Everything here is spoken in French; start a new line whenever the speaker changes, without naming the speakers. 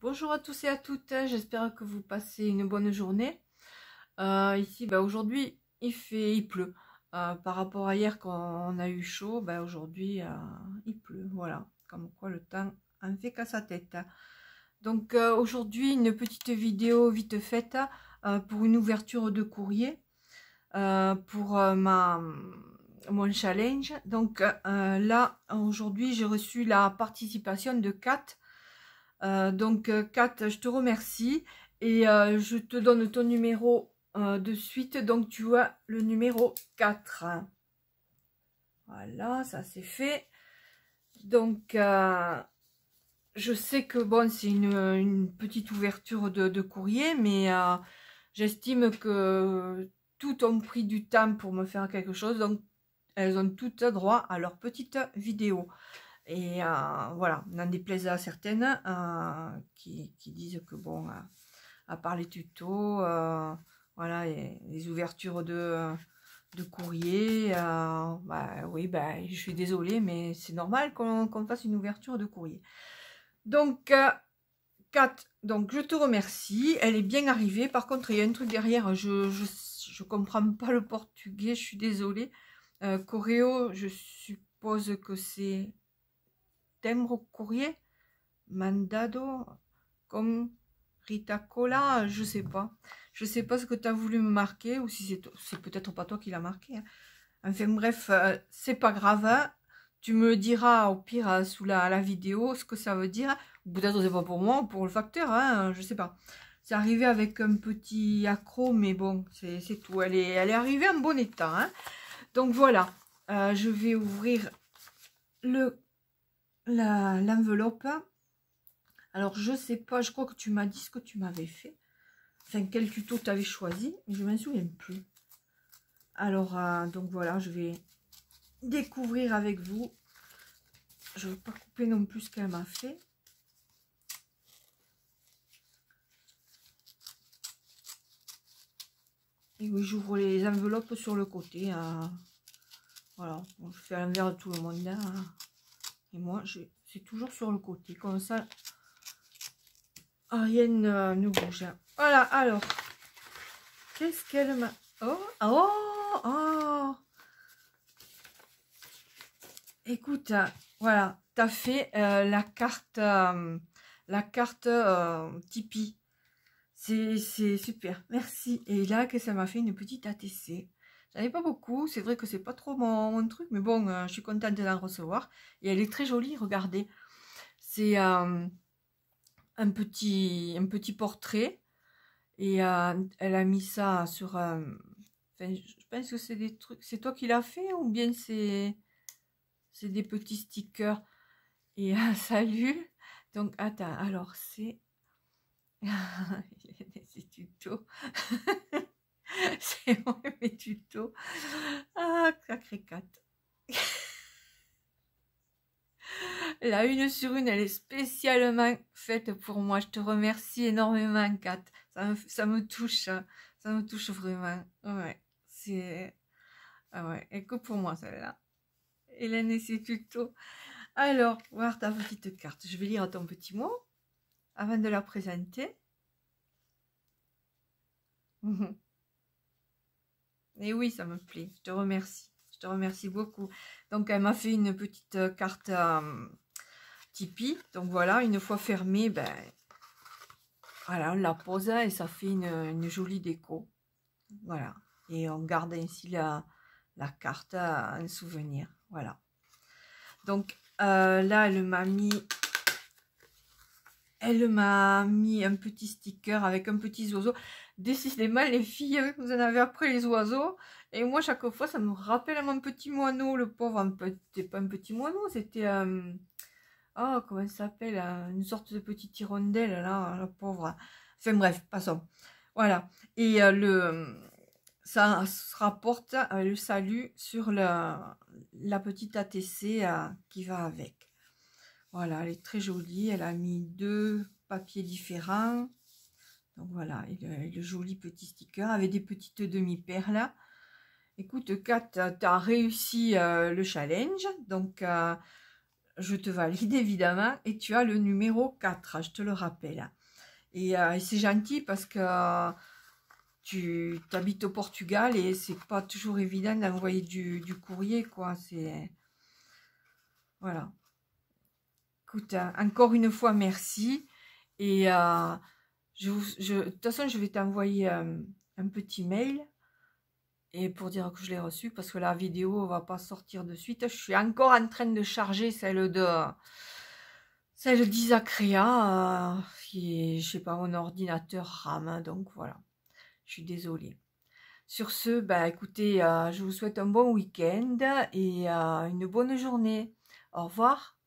Bonjour à tous et à toutes, j'espère que vous passez une bonne journée. Euh, ici, bah, aujourd'hui, il fait, il pleut. Euh, par rapport à hier quand on a eu chaud, bah, aujourd'hui, euh, il pleut. Voilà, comme quoi le temps en fait qu'à sa tête. Donc aujourd'hui, une petite vidéo vite faite pour une ouverture de courrier pour ma, mon challenge. Donc là, aujourd'hui, j'ai reçu la participation de 4 euh, donc, euh, Kat, je te remercie et euh, je te donne ton numéro de suite. Donc, tu as le numéro 4. Voilà, ça c'est fait. Donc, je sais que bon, c'est une, petite ouverture de, courrier, mais j'estime que tout ont pris du temps pour me faire quelque chose. Donc, elles ont toutes droit à leur petite vidéo. Et voilà, euh, voilà, n'en déplaise à certaines euh, qui, disent que bon, euh, à part les tutos, voilà, les ouvertures de, de courrier, bah oui, bah, je suis désolée, mais c'est normal qu'on fasse une ouverture de courrier. Donc, Kat, donc je te remercie, elle est bien arrivée, par contre, il y a un truc derrière, je, je, comprends pas le portugais, je suis désolée. Coréo, je suppose que c'est T'aimes courrier mandado comme Ritacola Cola, je sais pas. Je sais pas ce que tu as voulu me marquer ou si c'est peut-être pas toi qui l'as marqué. Hein. Enfin bref, ce euh, c'est pas grave. Hein. Tu me diras au pire euh, sous la, la, vidéo ce que ça veut dire. Peut-être c'est pas pour moi ou pour le facteur, hein, je sais pas. C'est arrivé avec un petit accro, mais bon, c'est tout. Elle est, elle est arrivée en bon état. Hein. Donc voilà, euh, je vais ouvrir le l'enveloppe. Alors, je sais pas, je crois que tu m'as dit ce que tu m'avais fait. Enfin, quel tuto tu avais choisi, mais je m'en souviens plus. Alors, euh, donc voilà, je vais découvrir avec vous. Je ne vais pas couper non plus ce qu'elle m'a fait. Et oui, j'ouvre les enveloppes sur le côté. Euh, voilà, je fais à tout le monde. là. Hein. Et moi, c'est toujours sur le côté. Comme ça, rien euh, ne, bouge. Voilà, alors. Qu'est-ce qu'elle m'a... Oh, oh, oh Écoute, voilà, t'as fait euh, la carte... Euh, la carte Tipeee. C'est super. Merci. Et là, que ça m'a fait une petite ATC. Elle pas beaucoup. C'est vrai que c'est pas trop mon, truc, mais bon, euh, je suis contente de la recevoir. Et elle est très jolie, regardez. C'est euh, un, petit, un petit portrait. Et euh, elle a mis ça sur... un... je pense que c'est des trucs... C'est toi qui l'as fait ou bien c'est... des petits stickers. Et salut Donc, attends, alors c'est... c'est tutos. C'est mes tutos. Ah, sacré cat. La une sur une, elle est spécialement faite pour moi. Je te remercie énormément, Kat. Ça me, ça me touche. Hein. Ça me touche vraiment. Ouais. C'est. Ah ouais. Et que pour moi, celle-là. Hélène et ses tutos. Alors, voir ta petite carte. Je vais lire ton petit mot avant de la présenter. Et oui, ça me plaît. Je te remercie. Je te remercie beaucoup. Donc, elle m'a fait une petite euh, carte hum, Tipeee. Donc, voilà, une fois fermée, ben, voilà, on la pose et ça fait une, jolie déco. Voilà. Et on garde ainsi la, la carte, un souvenir. Voilà. Donc, euh, là, elle m'a mis elle m'a mis un petit sticker avec un petit oiseau. Décidément, les filles, vous en avez après les oiseaux. Et moi, chaque fois, ça me rappelle mon petit moineau. Le pauvre, c'était pas un petit moineau, c'était un... Euh, oh, comment ça s'appelle euh, Une sorte de petite hirondelle, là, la pauvre. Enfin bref, passons. Voilà. Et euh, le, ça se rapporte le salut sur la petite ATC qui va avec. Voilà, elle est très jolie. Elle a mis deux papiers différents. Donc voilà, le, joli petit sticker avec des petites demi-perles. Écoute, Kat, tu as réussi euh, le challenge. Donc, euh, je te valide évidemment. Et tu as le numéro 4, je te le rappelle. Et, euh, c'est gentil parce que tu habites au Portugal et c'est pas toujours évident d'envoyer du, du, courrier, quoi. C'est. Voilà écoute, hein, encore une fois, merci. Et euh, de toute façon, je vais t'envoyer euh, un petit mail et pour dire que je l'ai reçu parce que la vidéo va pas sortir de suite. Je suis encore en train de charger celle de celle d'Isacrea euh, je sais pas, mon ordinateur RAM. Hein, donc voilà, je suis désolée. Sur ce, ben, écoutez, euh, je vous souhaite un bon week-end et une bonne journée. Au revoir.